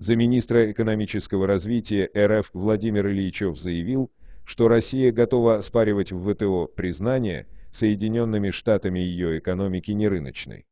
замминистра экономического развития РФ Владимир Ильичев заявил, что Россия готова спаривать в ВТО признание Соединенными Штатами ее экономики нерыночной.